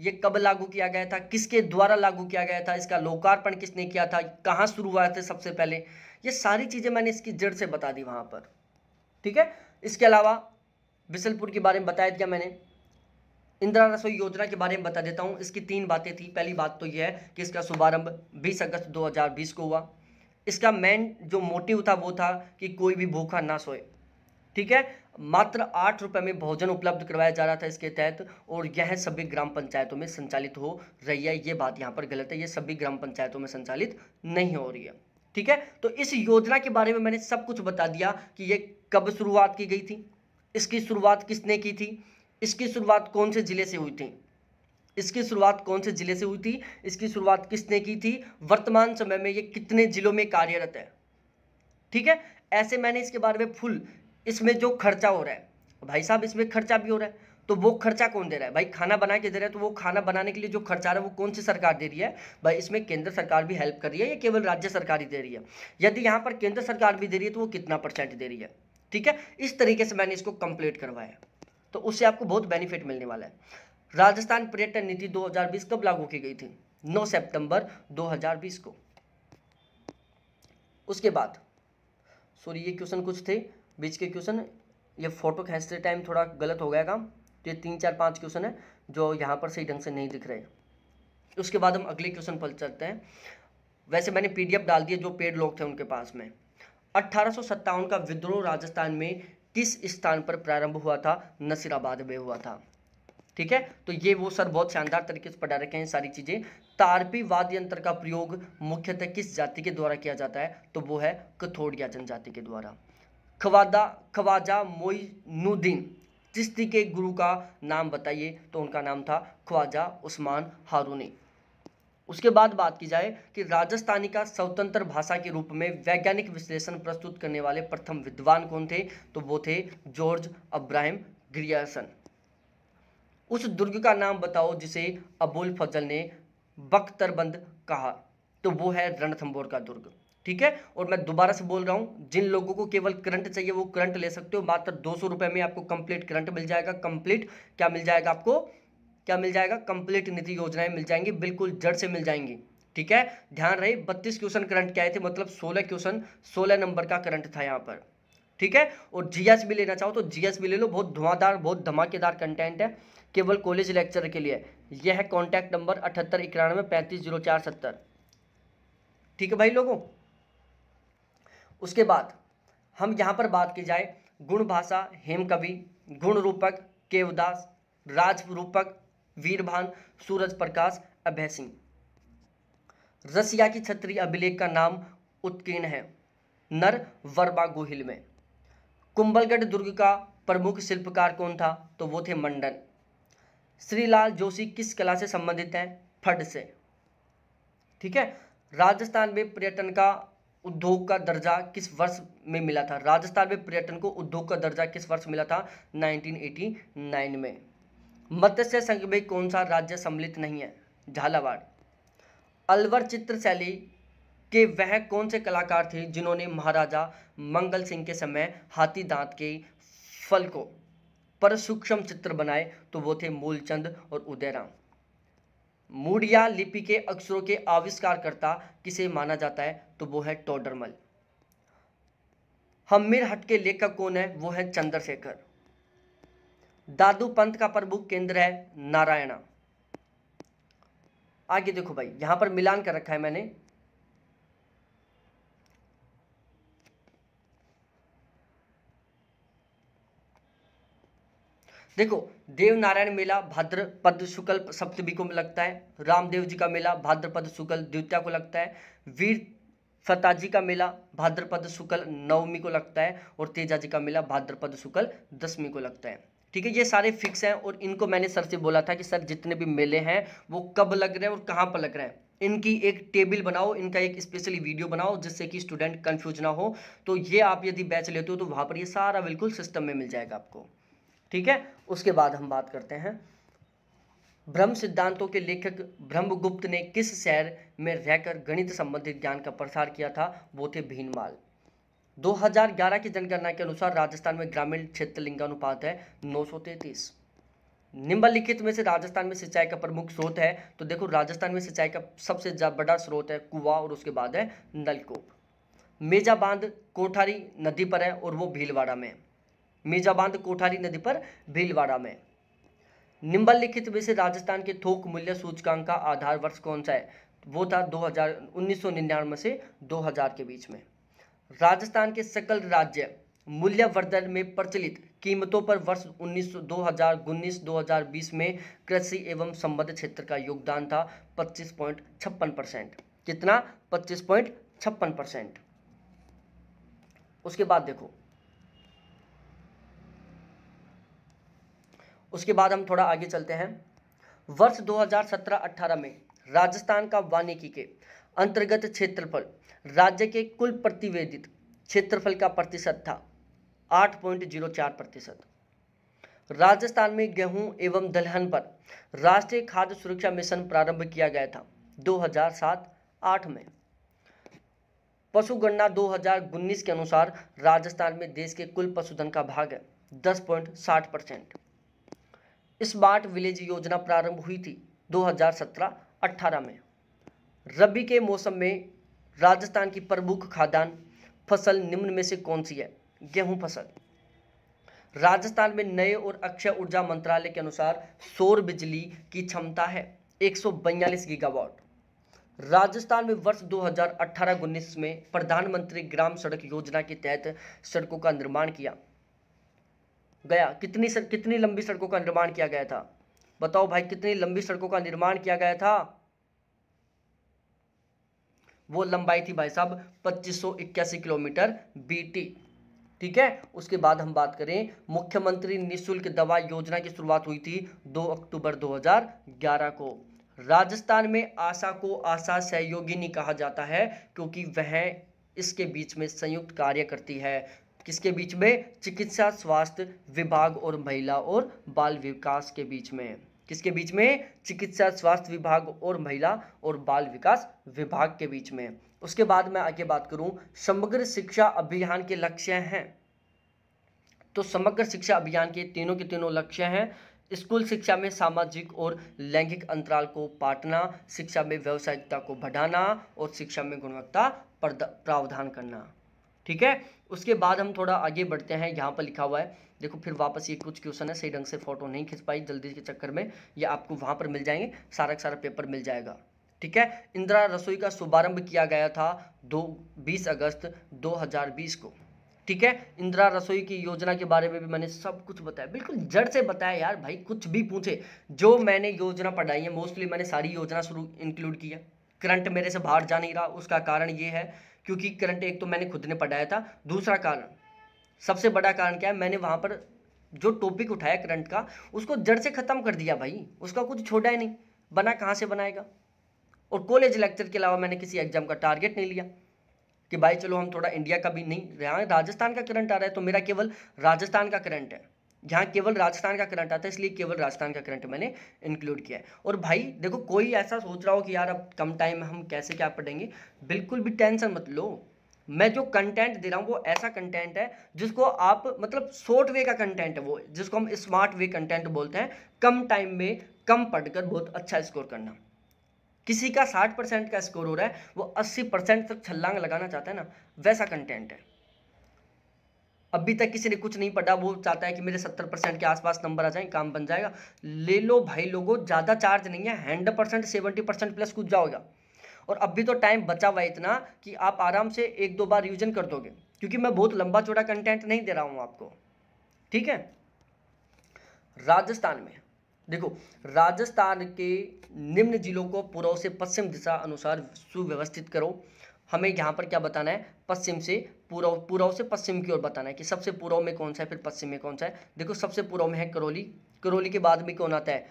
ये कब लागू किया गया था किसके द्वारा लागू किया गया था इसका लोकार्पण किसने किया था कहाँ शुरू हुआ था सबसे पहले ये सारी चीज़ें मैंने इसकी जड़ से बता दी वहाँ पर ठीक है इसके अलावा बिसलपुर के बारे में बताया दिया मैंने इंदिरा रसोई योजना के बारे में बता देता हूँ इसकी तीन बातें थी पहली बात तो यह है कि इसका शुभारंभ बीस अगस्त दो को हुआ इसका मेन जो मोटिव था वो था कि कोई भी भूखा ना सोए ठीक है मात्र आठ रुपये में भोजन उपलब्ध करवाया जा रहा था इसके तहत और यह सभी ग्राम पंचायतों में संचालित हो रही है ये बात यहाँ पर गलत है ये सभी ग्राम पंचायतों में संचालित नहीं हो रही है ठीक है तो इस योजना के बारे में मैंने सब कुछ बता दिया कि ये कब शुरुआत की गई थी इसकी शुरुआत किसने की थी इसकी शुरुआत कौन से ज़िले से हुई थी इसकी शुरुआत कौन से ज़िले से हुई थी इसकी शुरुआत किसने की थी वर्तमान समय में ये कितने ज़िलों में कार्यरत है ठीक है ऐसे मैंने इसके बारे में फुल इसमें जो खर्चा हो रहा है भाई साहब इसमें खर्चा भी हो रहा है तो वो खर्चा कौन दे रहा है भाई खाना बना के दे रहा है तो वो खाना बनाने के लिए जो खर्चा रहा है वो कौन सी सरकार दे रही है भाई इसमें केंद्र सरकार भी हेल्प कर रही है या केवल राज्य सरकार ही दे रही है यदि यहाँ पर केंद्र सरकार भी दे रही है तो वो कितना परसेंट दे रही है ठीक है इस तरीके से मैंने इसको कंप्लीट करवाया तो उससे आपको बहुत बेनिफिट मिलने वाला है राजस्थान पर्यटन नीति दो कब लागू की गई थी नौ सितंबर दो को उसके बाद सॉरी ये क्वेश्चन कुछ थे बीच के क्वेश्चन ये फोटो खींचते टाइम थोड़ा गलत हो गया काम तो ये तीन चार पाँच क्वेश्चन है जो यहाँ पर सही ढंग से नहीं दिख रहे उसके बाद हम अगले क्वेश्चन पर चलते हैं वैसे मैंने पी डाल दिए जो पेड लोग थे उनके पास में अट्ठारह का विद्रोह राजस्थान में किस स्थान पर प्रारंभ हुआ था नसीराबाद में हुआ था ठीक है तो ये वो सर बहुत शानदार तरीके से पढ़ा रखे हैं सारी चीज़ें तारपी वाद्य यंत्र का प्रयोग मुख्यतः किस जाति के द्वारा किया जाता है तो वो है कथोड़िया जनजाति के द्वारा खवादा ख्वाजा मोइनुद्दीन चिश्ती के गुरु का नाम बताइए तो उनका नाम था ख्वाजा उस्मान हारूनी उसके बाद बात की जाए कि राजस्थानी का स्वतंत्र भाषा के रूप में वैज्ञानिक विश्लेषण प्रस्तुत करने वाले प्रथम विद्वान कौन थे तो वो थे जॉर्ज अब्राहम ग्रियासन उस दुर्ग का नाम बताओ जिसे अबुल फजल ने बख्तरबंद कहा तो वो है रणथंबोर का दुर्ग ठीक है और मैं दोबारा से बोल रहा हूँ जिन लोगों को केवल करंट चाहिए वो करंट ले सकते हो मात्र दो सौ रुपये में आपको कंप्लीट करंट मिल जाएगा कंप्लीट क्या मिल जाएगा आपको क्या मिल जाएगा कंप्लीट नीति योजनाएं मिल जाएंगी बिल्कुल जड़ से मिल जाएंगी ठीक है ध्यान रहे बत्तीस क्वेश्चन करंट के आए थे मतलब सोलह क्वेश्चन सोलह नंबर का करंट था यहाँ पर ठीक है और जीएस भी लेना चाहो तो जीएस भी ले लो बहुत धुआंधार बहुत धमाकेदार कंटेंट है केवल कॉलेज लेक्चर के लिए यह है कॉन्टैक्ट नंबर अठहत्तर इक्यानवे पैंतीस जीरो चार सत्तर ठीक है भाई लोगों उसके बाद हम यहाँ पर बात की जाए गुण भाषा हेम कवि गुण रूपक केवदास राज रूपक वीरभान सूरज प्रकाश अभय सिंह रसिया की छत्री अभिलेख का नाम उत्कीर्ण है नर वर्बा गोहिल में कुंभलगढ़ दुर्ग का प्रमुख शिल्पकार कौन था तो वो थे मंडन श्रीलाल जोशी किस कला से संबंधित हैं फड से ठीक है राजस्थान में पर्यटन का उद्योग का दर्जा किस वर्ष में मिला था राजस्थान में पर्यटन को उद्योग का दर्जा किस वर्ष मिला था 1989 में मत्स्य संघ में कौन सा राज्य सम्मिलित नहीं है झालावाड़ अलवर चित्र शैली के वह कौन से कलाकार थे जिन्होंने महाराजा मंगल सिंह के समय हाथी दांत के फल को पर सूक्ष्म चित्र बनाए तो वो थे मूलचंद और उदयराम मूडिया लिपि के अक्षरों के आविष्कारकर्ता किसे माना जाता है तो वो है टोडरमल हमीर हट के लेखक कौन है वो है चंद्रशेखर दादू पंत का प्रमुख केंद्र है नारायणा आगे देखो भाई यहां पर मिलान कर रखा है मैंने देखो देव नारायण मेला भाद्रपद शुक्ल सप्तमी को लगता है रामदेव जी का मेला भाद्रपद शुक्ल द्वितीया को लगता है वीर फताजी का मेला भाद्रपद शुक्ल नवमी को लगता है और तेजाजी का मेला भाद्रपद शुक्ल दसवीं को लगता है ठीक है ये सारे फिक्स हैं और इनको मैंने सर से बोला था कि सर जितने भी मेले हैं वो कब लग रहे हैं और कहाँ पर लग रहे हैं इनकी एक टेबल बनाओ इनका एक स्पेशली वीडियो बनाओ जिससे कि स्टूडेंट कन्फ्यूज ना हो तो ये आप यदि बैच लेते हो तो वहाँ पर ये सारा बिल्कुल सिस्टम में मिल जाएगा आपको ठीक है उसके बाद हम बात करते हैं ब्रह्म सिद्धांतों के लेखक ब्रह्मगुप्त ने किस शहर में रहकर गणित संबंधित ज्ञान का प्रसार किया था वो थे भीनमाल 2011 की जनगणना के अनुसार राजस्थान में ग्रामीण क्षेत्र लिंगानुपात है नौ निम्नलिखित में से राजस्थान में सिंचाई का प्रमुख स्रोत है तो देखो राजस्थान में सिंचाई का सबसे बड़ा स्रोत है कुआ और उसके बाद है नलकूप मेजा बांध कोठारी नदी पर है और वो भीलवाड़ा में है मेजा बांध कोठारी नदी पर भीलवाड़ा में है निम्नलिखित में से राजस्थान के थोक मूल्य सूचकांक का आधार वर्ष कौन सा है वो था दो हजार उन्नीस सौ निन्यानवे से 2000 के बीच में राजस्थान के सकल राज्य मूल्यवर्धन में प्रचलित कीमतों पर वर्ष उन्नीस दो हजार उन्नीस दो हजार बीस में कृषि एवं संबद्ध क्षेत्र का योगदान था पच्चीस पॉइंट छप्पन परसेंट कितना पच्चीस पॉइंट छप्पन परसेंट उसके बाद देखो उसके बाद हम थोड़ा आगे चलते हैं वर्ष 2017-18 में राजस्थान का वानिकी के अंतर्गत क्षेत्रफल राज्य के कुल प्रतिवेदित क्षेत्रफल का प्रतिशत था 8.04 प्रतिशत राजस्थान में गेहूं एवं दलहन पर राष्ट्रीय खाद्य सुरक्षा मिशन प्रारंभ किया गया था 2007-8 में पशु गणना 2019 के अनुसार राजस्थान में देश के कुल पशुधन का भाग है साठ परसेंट स्मार्ट विलेज योजना प्रारंभ हुई थी 2017-18 में रबी के मौसम में राजस्थान की प्रमुख खाद्यान्न फसल निम्न में से कौन सी है गेहूं फसल राजस्थान में नए और अक्षय ऊर्जा मंत्रालय के अनुसार सौर बिजली की क्षमता है एक गीगावाट राजस्थान में वर्ष 2018-19 में प्रधानमंत्री ग्राम सड़क योजना के तहत सड़कों का निर्माण किया गया कितनी सर, कितनी लंबी सड़कों का निर्माण किया गया था बताओ भाई कितनी लंबी सड़कों का निर्माण किया गया था वो लंबाई थी भाई साहब पच्चीस किलोमीटर बीटी ठीक है उसके बाद हम बात करें मुख्यमंत्री निशुल्क दवा योजना की शुरुआत हुई थी 2 अक्टूबर 2011 को राजस्थान में आशा को आशा सहयोगिनी कहा जाता है क्योंकि वह इसके बीच में संयुक्त कार्य करती है किसके बीच में चिकित्सा स्वास्थ्य विभाग और महिला और बाल विकास के बीच में किसके बीच में चिकित्सा स्वास्थ्य विभाग और महिला और बाल विकास विभाग के बीच में उसके बाद मैं आगे बात करूं समग्र शिक्षा अभियान के लक्ष्य हैं तो समग्र शिक्षा अभियान के तीनों के तीनों लक्ष्य हैं स्कूल शिक्षा में सामाजिक और लैंगिक अंतराल को पाटना शिक्षा में व्यावसायिकता को बढ़ाना और शिक्षा में गुणवत्ता प्रावधान करना ठीक है उसके बाद हम थोड़ा आगे बढ़ते हैं यहाँ पर लिखा हुआ है देखो फिर वापस ये कुछ क्वेश्चन है सही ढंग से फोटो नहीं खींच पाई जल्दी के चक्कर में ये आपको वहाँ पर मिल जाएंगे सारा का सारा पेपर मिल जाएगा ठीक है इंदिरा रसोई का शुभारंभ किया गया था दो बीस अगस्त बीस को ठीक है इंदिरा रसोई की योजना के बारे में भी मैंने सब कुछ बताया बिल्कुल जड़ से बताया यार भाई कुछ भी पूछे जो मैंने योजना पढ़ाई है मोस्टली मैंने सारी योजना शुरू इंक्लूड किया करंट मेरे से बाहर जा नहीं रहा उसका कारण ये है क्योंकि करंट एक तो मैंने खुद ने पढ़ाया था दूसरा कारण सबसे बड़ा कारण क्या है मैंने वहाँ पर जो टॉपिक उठाया करंट का उसको जड़ से ख़त्म कर दिया भाई उसका कुछ छोड़ा ही नहीं बना कहाँ से बनाएगा और कॉलेज लेक्चर के अलावा मैंने किसी एग्जाम का टारगेट नहीं लिया कि भाई चलो हम थोड़ा इंडिया का भी नहीं यहाँ राजस्थान का करंट आ रहा है तो मेरा केवल राजस्थान का करंट है जहाँ केवल राजस्थान का करंट आता है इसलिए केवल राजस्थान का करंट मैंने इंक्लूड किया है और भाई देखो कोई ऐसा सोच रहा हो कि यार अब कम टाइम में हम कैसे क्या पढ़ेंगे बिल्कुल भी टेंशन मत लो मैं जो कंटेंट दे रहा हूँ वो ऐसा कंटेंट है जिसको आप मतलब शॉर्ट वे का कंटेंट है वो जिसको हम स्मार्ट वे कंटेंट बोलते हैं कम टाइम में कम पढ़कर बहुत अच्छा स्कोर करना किसी का साठ परसेंट का स्कोर हो रहा है वो अस्सी परसेंट तक छलांग लगाना चाहता है ना वैसा कंटेंट है अभी तक किसी ने कुछ नहीं पढ़ा वो चाहता है कि मेरे सत्तर परसेंट के आसपास नंबर आ जाए काम बन जाएगा ले लो भाई लोगों ज़्यादा चार्ज नहीं है hundred percent seventy percent plus कुछ जाओगे और अभी तो टाइम बचा हुआ है इतना कि आप आराम से एक दो बार रिविजन कर दोगे क्योंकि मैं बहुत लंबा चौड़ा कंटेंट नहीं दे रहा हूँ आपको ठीक है राजस्थान में देखो राजस्थान के निम्न जिलों को पूर्व से पश्चिम दिशा अनुसार सुव्यवस्थित करो हमें यहाँ पर क्या बताना है पश्चिम से पूर्व पूर्व से पश्चिम की ओर बताना है कि सबसे पूर्व में कौन सा है फिर पश्चिम में कौन सा है देखो सबसे पूर्व में है करौली करौली के बाद में कौन आता है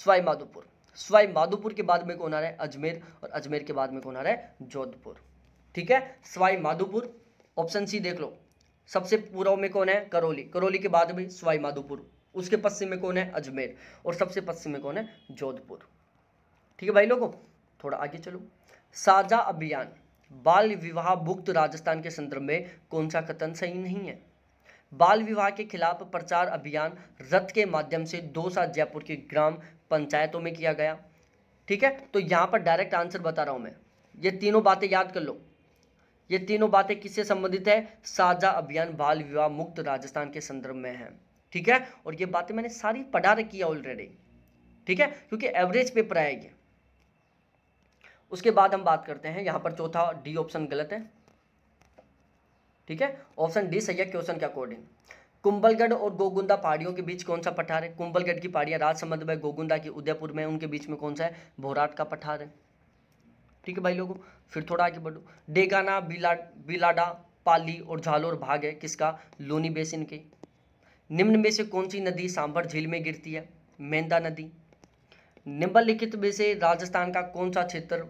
स्वाई माधोपुर स्वाई माधोपुर के बाद में कौन आ रहा है अजमेर और अजमेर के बाद में कौन आ रहा है जोधपुर ठीक है स्वाई माधोपुर ऑप्शन सी देख लो सबसे पूर्व में कौन है करौली करौली के बाद में स्वाई माधोपुर उसके पश्चिम में कौन है अजमेर और सबसे पश्चिम में कौन है जोधपुर ठीक है भाई लोगों थोड़ा आगे चलो साझा अभियान बाल विवाह मुक्त राजस्थान के संदर्भ में कौन सा कथन सही नहीं है बाल विवाह के खिलाफ प्रचार अभियान रथ के माध्यम से दो दौसा जयपुर की ग्राम पंचायतों में किया गया ठीक है तो यहाँ पर डायरेक्ट आंसर बता रहा हूँ मैं ये तीनों बातें याद कर लो ये तीनों बातें किससे संबंधित है साझा अभियान बाल विवाह मुक्त राजस्थान के संदर्भ में है ठीक है और ये बातें मैंने सारी पढ़ा रखी है ऑलरेडी ठीक है क्योंकि एवरेज पेपर आएगी उसके बाद हम बात करते हैं यहाँ पर चौथा डी ऑप्शन गलत है ठीक है ऑप्शन डी सही है क्वेश्चन के अकॉर्डिंग कुंबलगढ़ और गोगुंदा पहाड़ियों के बीच कौन सा पठार है कुंभलगढ़ की पहाड़ियाँ राजसमंद में गोगुंदा की उदयपुर में उनके बीच में कौन सा है भोराट का पठार है ठीक है भाई लोगों फिर थोड़ा आगे बढ़ो डेगाना बिला बिलाडा पाली और झालोर भाग है किसका लोनी बेसिन के निम्न में से कौन सी नदी सांभर झील में गिरती है मेंदा नदी निम्बलिखित में से राजस्थान का कौन सा क्षेत्र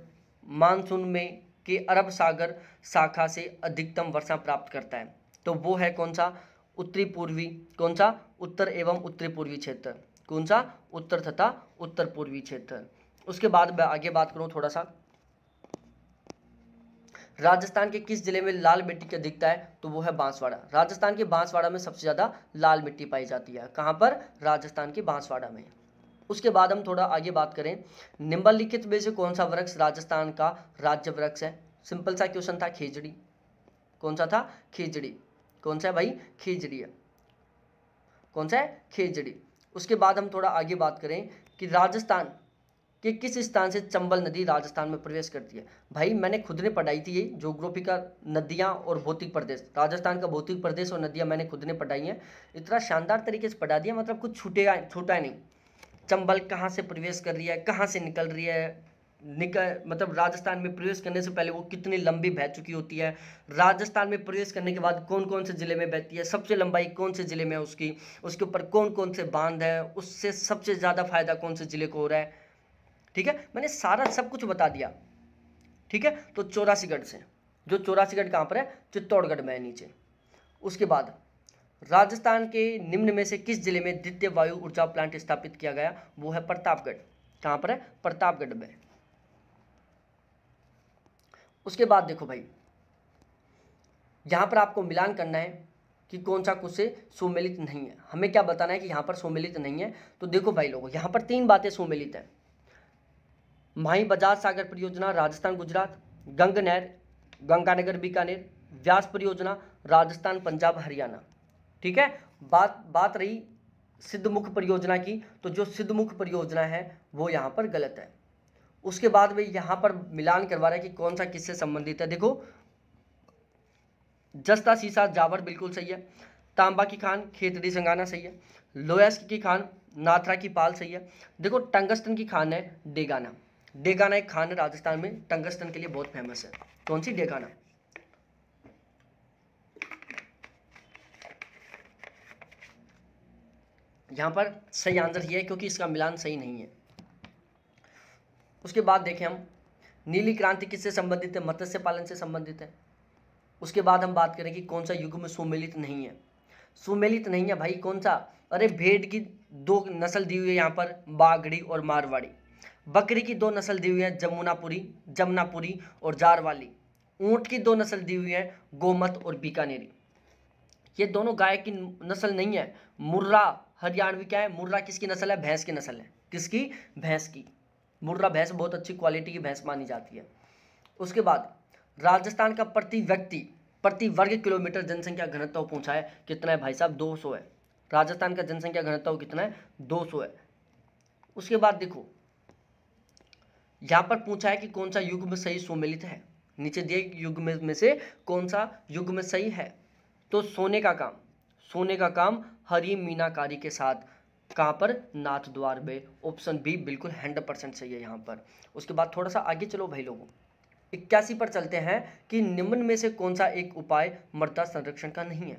मानसून में के अरब सागर शाखा से अधिकतम वर्षा प्राप्त करता है तो वो है कौन सा उत्तरी पूर्वी कौन सा उत्तर एवं उत्तरी पूर्वी क्षेत्र कौन सा उत्तर तथा उत्तर पूर्वी क्षेत्र उसके बाद आगे बात करूँ थोड़ा सा राजस्थान के किस जिले में लाल मिट्टी की अधिकता है तो वो है बांसवाड़ा राजस्थान के बांसवाड़ा में सबसे ज़्यादा लाल मिट्टी पाई जाती है कहाँ पर राजस्थान के बांसवाड़ा में उसके बाद हम थोड़ा आगे बात करें निम्नलिखित में से कौन सा वृक्ष राजस्थान का राज्य वृक्ष है सिंपल सा क्वेश्चन था खेजड़ी कौन सा था खेजड़ी कौन सा है भाई खेजड़ी है कौन सा है खेजड़ी उसके बाद हम थोड़ा आगे बात करें कि राजस्थान कि किस स्थान से चंबल नदी राजस्थान में प्रवेश करती है भाई मैंने खुद ने पढ़ाई थी ये जोग्राफी का नदियाँ और भौतिक प्रदेश राजस्थान का भौतिक प्रदेश और नदियाँ मैंने खुद ने पढ़ाई हैं इतना शानदार तरीके से पढ़ा दिया मतलब कुछ छूटेगा छूटा नहीं चंबल कहाँ से प्रवेश कर रही है कहाँ से निकल रही है निकल मतलब राजस्थान में प्रवेश करने से पहले वो कितनी लंबी बह चुकी होती है राजस्थान में प्रवेश करने के बाद कौन कौन से ज़िले में बहती है सबसे लंबाई कौन से ज़िले में है उसकी उसके ऊपर कौन कौन से बांध है उससे सबसे ज़्यादा फायदा कौन से ज़िले को हो रहा है ठीक है मैंने सारा सब कुछ बता दिया ठीक है तो चौरासीगढ़ से जो चौरासीगढ़ कहाँ पर है चित्तौड़गढ़ में है नीचे उसके बाद राजस्थान के निम्न में से किस जिले में द्वितीय वायु ऊर्जा प्लांट स्थापित किया गया वो है प्रतापगढ़ कहाँ पर है प्रतापगढ़ में उसके बाद देखो भाई यहाँ पर आपको मिलान करना है कि कौन सा कुछ से नहीं है हमें क्या बताना है कि यहाँ पर सुमिलित नहीं है तो देखो भाई लोगों यहाँ पर तीन बातें सुमिलित हैं माही बजाज सागर परियोजना राजस्थान गुजरात गंग नहर गंगानगर बीकानेर व्यास परियोजना राजस्थान पंजाब हरियाणा ठीक है बात बात रही सिद्धमुख परियोजना की तो जो सिद्धमुख परियोजना है वो यहाँ पर गलत है उसके बाद में यहाँ पर मिलान करवा रहा है कि कौन सा किससे संबंधित है देखो जस्ता सीसा जावर बिल्कुल सही है तांबा की खान खेतड़ी संगाना सही है लोयस की खान नाथरा की पाल सही है देखो टंगस्टन की खान है डेगाना डेगाना एक खान है राजस्थान में टंगस्टन के लिए बहुत फेमस है कौन सी डेगाना यहाँ पर सही आंसर ये है क्योंकि इसका मिलान सही नहीं है उसके बाद देखें हम नीली क्रांति किससे संबंधित है मत्स्य पालन से संबंधित है उसके बाद हम बात करें कि कौन सा युग में सुमेलित नहीं है सुमेलित नहीं है भाई कौन सा अरे भेड़ की दो नस्ल दी हुई है यहाँ पर बागड़ी और मारवाड़ी बकरी की दो नस्ल दी हुई है जमुनापुरी जमुनापुरी और जारवाली ऊँट की दो नस्ल दी हुई है गोमत और बीकानेरी ये दोनों गाय की नस्ल नहीं है मुर्रा हरियाणवी क्या है मुर्रा किसकी नस्ल है भैंस की नस्ल है किसकी भैंस की मुर्रा भैंस बहुत अच्छी क्वालिटी की भैंस मानी जाती है उसके बाद राजस्थान का प्रति व्यक्ति प्रति वर्ग किलोमीटर जनसंख्या घनत्व पूछा है कितना है भाई साहब 200 है राजस्थान का जनसंख्या घनत्व कितना है 200 है उसके बाद देखो यहाँ पर पूछा है कि कौन सा युग में सही सुमिलित है नीचे दिए युग में से कौन सा युग में सही है तो सोने का काम सोने का काम हरी मीनाकारी के साथ कहाँ पर नाथ द्वार में ऑप्शन बी बिल्कुल हंड्रेड परसेंट सही है यहाँ पर उसके बाद थोड़ा सा आगे चलो भाई लोगों इक्यासी पर चलते हैं कि निम्न में से कौन सा एक उपाय मृदा संरक्षण का नहीं है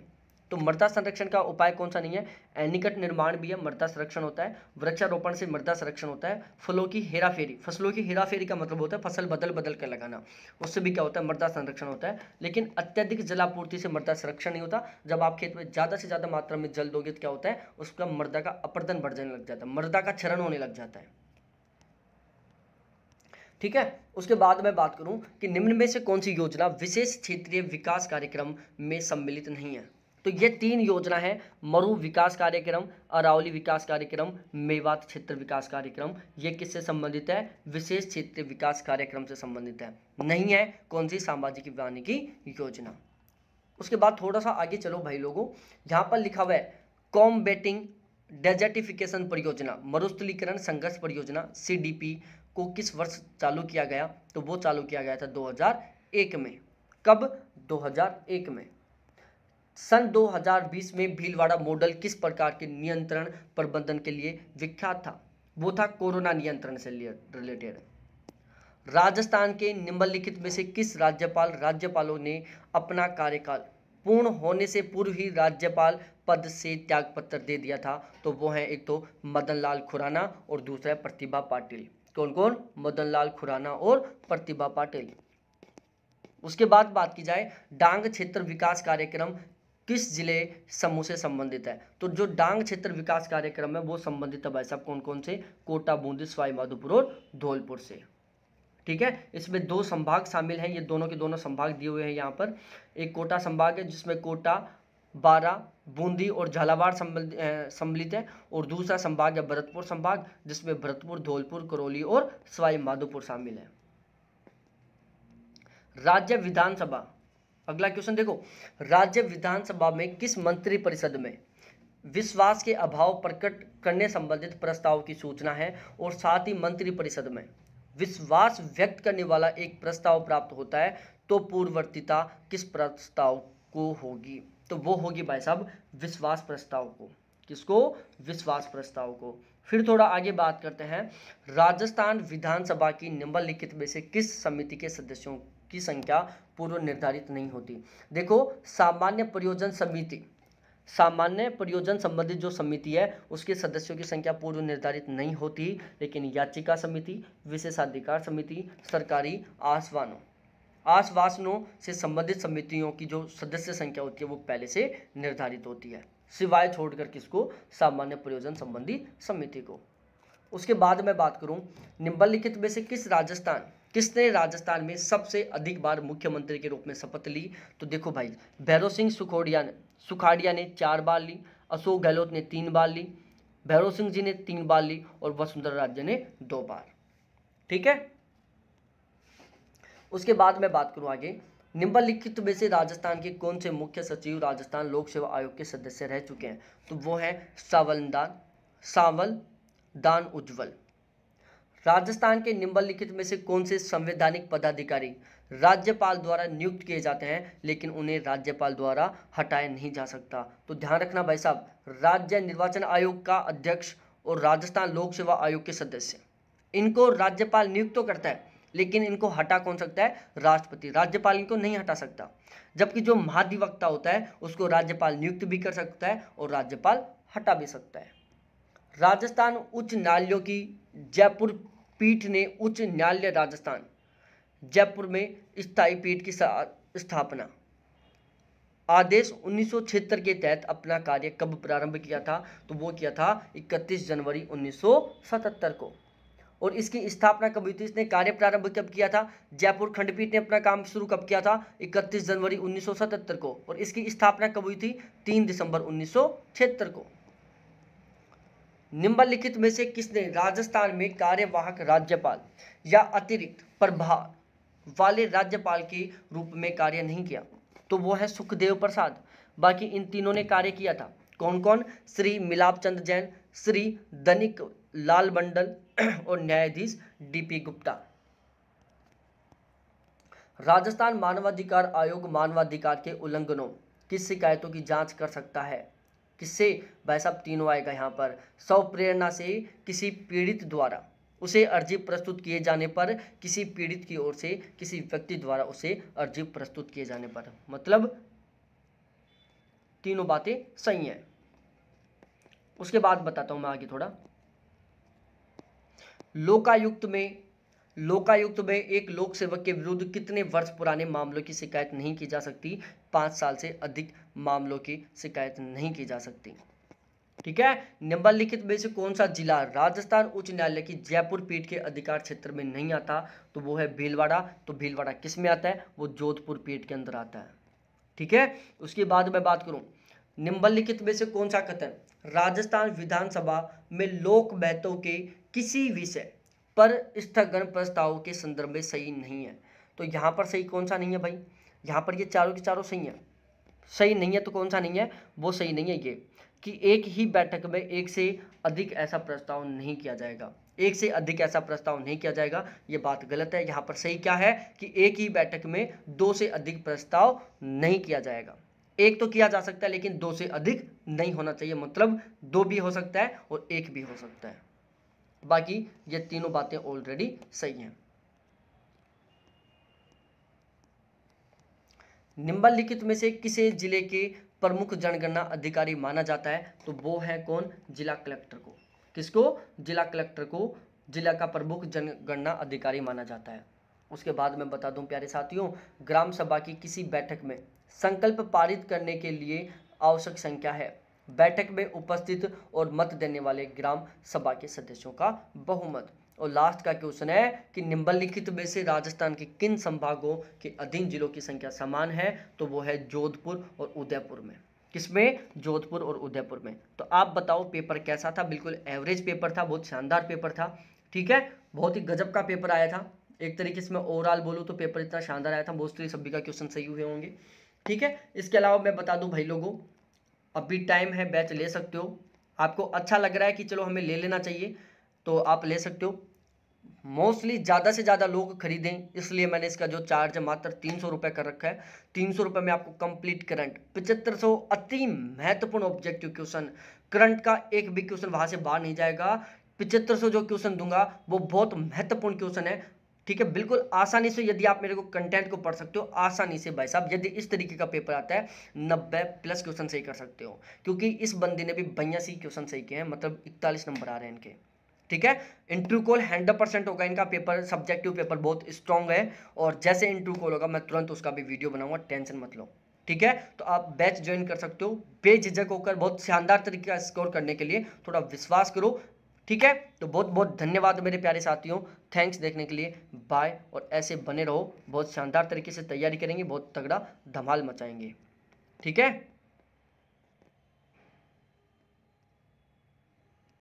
तो मृदा संरक्षण का उपाय कौन सा नहीं है निकट निर्माण भी है मृदा संरक्षण होता है वृक्षारोपण से मृदा संरक्षण होता है फलों की हेराफेरी फसलों की हेराफेरी का मतलब होता है फसल बदल बदल कर लगाना उससे भी क्या होता है मृदा संरक्षण होता है लेकिन अत्यधिक जलापूर्ति से मृदा संरक्षण नहीं होता जब आप खेत में ज़्यादा से ज़्यादा मात्रा में जल दोगे तो क्या होता है उसका मृदा का अपर्दन बढ़ जाने लग जाता है मृदा का क्षरण होने लग जाता है ठीक है उसके बाद मैं बात करूं कि निम्न में से कौन सी योजना विशेष क्षेत्रीय विकास कार्यक्रम में सम्मिलित नहीं है तो ये तीन योजना है मरु विकास कार्यक्रम अरावली विकास कार्यक्रम मेवात क्षेत्र विकास कार्यक्रम ये किससे संबंधित है विशेष क्षेत्र विकास कार्यक्रम से संबंधित है नहीं है कौन सी सामाजिक वानी की योजना उसके बाद थोड़ा सा आगे चलो भाई लोगों यहाँ पर लिखा हुआ है कॉम्बेटिंग डेजर्टिफिकेशन परियोजना मरुस्थलीकरण संघर्ष परियोजना सी को किस वर्ष चालू किया गया तो वो चालू किया गया था दो में कब दो में सन 2020 में भीलवाड़ा मॉडल किस प्रकार के नियंत्रण प्रबंधन के लिए विख्यात था वो था कोरोना नियंत्रण से रिलेटेड राजस्थान के निम्नलिखित में से किस राज्यपाल राज्यपालों ने अपना कार्यकाल पूर्ण होने से पूर्व ही राज्यपाल पद से त्याग पत्र दे दिया था तो वो हैं एक तो मदन लाल खुराना और दूसरा है प्रतिभा पाटिल कौन कौन मदन लाल खुराना और प्रतिभा पाटिल उसके बाद बात की जाए डांग क्षेत्र विकास कार्यक्रम किस जिले समूह से संबंधित है तो जो डांग क्षेत्र विकास कार्यक्रम है वो संबंधित है भाई साहब कौन कौन से कोटा बूंदी सवाई माधोपुर और धौलपुर से ठीक है इसमें दो संभाग शामिल हैं ये दोनों के दोनों संभाग दिए हुए हैं यहाँ पर एक कोटा संभाग है जिसमें कोटा बारा बूंदी और झालावाड़ सम्मिलित है और दूसरा संभाग है भरतपुर संभाग जिसमें भरतपुर धौलपुर करौली और सवाई माधोपुर शामिल है राज्य विधानसभा अगला क्वेश्चन देखो राज्य विधानसभा में किस मंत्री परिषद में विश्वास के अभाव प्रकट करने संबंधित प्रस्ताव की सूचना है और साथ ही मंत्री परिषद में विश्वास व्यक्त करने वाला एक प्रस्ताव प्राप्त होता है तो पूर्ववर्तिता किस प्रस्ताव को होगी तो वो होगी भाई साहब विश्वास प्रस्ताव को किसको विश्वास प्रस्ताव को फिर थोड़ा आगे बात करते हैं राजस्थान विधानसभा की निम्नलिखित में से किस समिति के सदस्यों की संख्या पूर्व निर्धारित नहीं होती देखो सामान्य प्रयोजन समिति सामान्य प्रयोजन संबंधित जो समिति है उसके सदस्यों की संख्या पूर्व निर्धारित नहीं होती लेकिन याचिका समिति विशेषाधिकार समिति सरकारी आसवानों आसवासनों से संबंधित समितियों की जो सदस्य संख्या होती है वो पहले से निर्धारित होती है सिवाय छोड़कर किसको सामान्य प्रयोजन संबंधी समिति को उसके बाद मैं बात करूं निम्नलिखित में से किस राजस्थान किसने राजस्थान में सबसे अधिक बार मुख्यमंत्री के रूप में शपथ ली तो देखो भाई भैरव सिंह सुखोडिया ने सुखाड़िया ने चार बार ली अशोक गहलोत ने तीन बार ली भैरव सिंह जी ने तीन बार ली और वसुंधरा राजे ने दो बार ठीक है उसके बाद मैं बात करूं आगे निम्नलिखित में से राजस्थान के कौन से मुख्य सचिव राजस्थान लोक सेवा आयोग के सदस्य रह चुके हैं तो वो है सावल दान सावल दान उज्जवल राजस्थान के निम्नलिखित में से कौन से संवैधानिक पदाधिकारी राज्यपाल द्वारा नियुक्त किए जाते हैं लेकिन उन्हें राज्यपाल द्वारा हटाया नहीं जा सकता तो ध्यान रखना भाई साहब राज्य निर्वाचन आयोग का अध्यक्ष और राजस्थान लोक सेवा आयोग के सदस्य इनको राज्यपाल नियुक्त तो करता है लेकिन इनको हटा कौन सकता है राष्ट्रपति राज्यपाल इनको नहीं हटा सकता जबकि जो महाधिवक्ता होता है उसको राज्यपाल नियुक्त भी कर सकता है और राज्यपाल हटा भी सकता है राजस्थान उच्च न्यायालयों की जयपुर पीठ ने उच्च न्यायालय राजस्थान जयपुर में स्थायी पीठ की स्थापना आदेश उन्नीस के तहत अपना कार्य कब प्रारंभ किया था तो वो किया था 31 जनवरी 1977 को और इसकी स्थापना कब हुई थी इसने कार्य प्रारंभ कब किया था जयपुर खंडपीठ ने अपना काम शुरू कब किया था 31 जनवरी 1977 को और इसकी स्थापना कब हुई थी 3 दिसंबर 1976 को निम्नलिखित में से किसने राजस्थान में कार्यवाहक राज्यपाल या अतिरिक्त प्रभार वाले राज्यपाल के रूप में कार्य नहीं किया तो वो है सुखदेव प्रसाद बाकी इन तीनों ने कार्य किया था कौन कौन श्री मिलाप चंद जैन श्री दनिक लाल मंडल और न्यायाधीश डीपी गुप्ता राजस्थान मानवाधिकार आयोग मानवाधिकार के उल्लंघनों की शिकायतों की जांच कर सकता है किससे भाई साहब तीनों आएगा यहाँ पर सौ प्रेरणा से किसी पीड़ित द्वारा उसे अर्जी प्रस्तुत किए जाने पर किसी पीड़ित की ओर से किसी व्यक्ति द्वारा उसे अर्जी प्रस्तुत किए जाने पर मतलब तीनों बातें सही हैं उसके बाद बताता हूँ मैं आगे थोड़ा लोकायुक्त में लोकायुक्त में एक लोक सेवक के विरुद्ध कितने वर्ष पुराने मामलों की शिकायत नहीं की जा सकती पाँच साल से अधिक मामलों की शिकायत नहीं की जा सकती ठीक है नंबर लिखित में से कौन सा जिला राजस्थान उच्च न्यायालय की जयपुर पीठ के अधिकार क्षेत्र में नहीं आता तो वो है भीलवाड़ा तो भीलवाड़ा किस में आता है वो जोधपुर पीठ के अंदर आता है ठीक है उसके बाद मैं बात करूं निम्नलिखित में से कौन सा कथन राजस्थान विधानसभा में लोक बैतों के किसी विषय पर स्थगन प्रस्ताव के संदर्भ में सही नहीं है तो यहाँ पर सही कौन सा नहीं है भाई यहाँ पर ये चारों के चारों सही है सही नहीं है तो कौन सा नहीं है वो सही नहीं है ये कि एक ही बैठक में एक से अधिक ऐसा प्रस्ताव नहीं किया जाएगा एक से अधिक ऐसा प्रस्ताव नहीं किया जाएगा ये बात गलत है यहाँ पर सही क्या है कि एक ही बैठक में दो से अधिक प्रस्ताव नहीं किया जाएगा एक तो किया जा सकता है लेकिन दो से अधिक नहीं होना चाहिए मतलब दो भी हो सकता है और एक भी हो सकता है बाकी ये तीनों बातें ऑलरेडी सही हैं निम्नलिखित में से किसे जिले के प्रमुख जनगणना अधिकारी माना जाता है तो वो है कौन जिला कलेक्टर को किसको जिला कलेक्टर को जिला का प्रमुख जनगणना अधिकारी माना जाता है उसके बाद मैं बता दूं प्यारे साथियों ग्राम सभा की किसी बैठक में संकल्प पारित करने के लिए आवश्यक संख्या है बैठक में उपस्थित और मत देने वाले ग्राम सभा के सदस्यों का बहुमत और लास्ट का क्वेश्चन है कि निम्नलिखित में से राजस्थान के किन संभागों के अधीन जिलों की संख्या समान है तो वो है जोधपुर और उदयपुर में किसमें जोधपुर और उदयपुर में तो आप बताओ पेपर कैसा था बिल्कुल एवरेज पेपर था बहुत शानदार पेपर था ठीक है बहुत ही गजब का पेपर आया था एक तरीके से मैं ओवरऑल बोलूँ तो पेपर इतना शानदार आया था मोस्टली सभी का क्वेश्चन सही हुए होंगे ठीक है इसके अलावा मैं बता दूँ भाई लोगों अभी टाइम है बैच ले सकते हो आपको अच्छा लग रहा है कि चलो हमें ले लेना चाहिए तो आप ले सकते हो मोस्टली ज़्यादा से ज़्यादा लोग खरीदें इसलिए मैंने इसका जो चार्ज है मात्र तीन सौ रुपये कर रखा है तीन सौ रुपये में आपको कंप्लीट करंट पचहत्तर सौ अति महत्वपूर्ण ऑब्जेक्टिव क्वेश्चन करंट का एक भी क्वेश्चन वहाँ से बाहर नहीं जाएगा पिचहत्तर सौ जो क्वेश्चन दूंगा वो बहुत महत्वपूर्ण क्वेश्चन है ठीक है बिल्कुल आसानी से यदि आप मेरे को कंटेंट को पढ़ सकते हो आसानी से भाई साहब यदि इस तरीके का पेपर आता है नब्बे प्लस क्वेश्चन सही कर सकते हो क्योंकि इस बंदी ने भी बयासी क्वेश्चन सही किए हैं मतलब इकतालीस नंबर आ रहे हैं इनके ठीक है कॉल हंड्रेड परसेंट होगा इनका पेपर सब्जेक्टिव पेपर बहुत स्ट्रॉन्ग है और जैसे कॉल होगा मैं तुरंत उसका भी वीडियो बनाऊंगा टेंशन मत लो ठीक है तो आप बैच ज्वाइन कर सकते हो बेझिझक होकर बहुत शानदार तरीके का स्कोर करने के लिए थोड़ा विश्वास करो ठीक है तो बहुत बहुत धन्यवाद मेरे प्यारे साथियों थैंक्स देखने के लिए बाय और ऐसे बने रहो बहुत शानदार तरीके से तैयारी करेंगे बहुत तगड़ा धमाल मचाएंगे ठीक है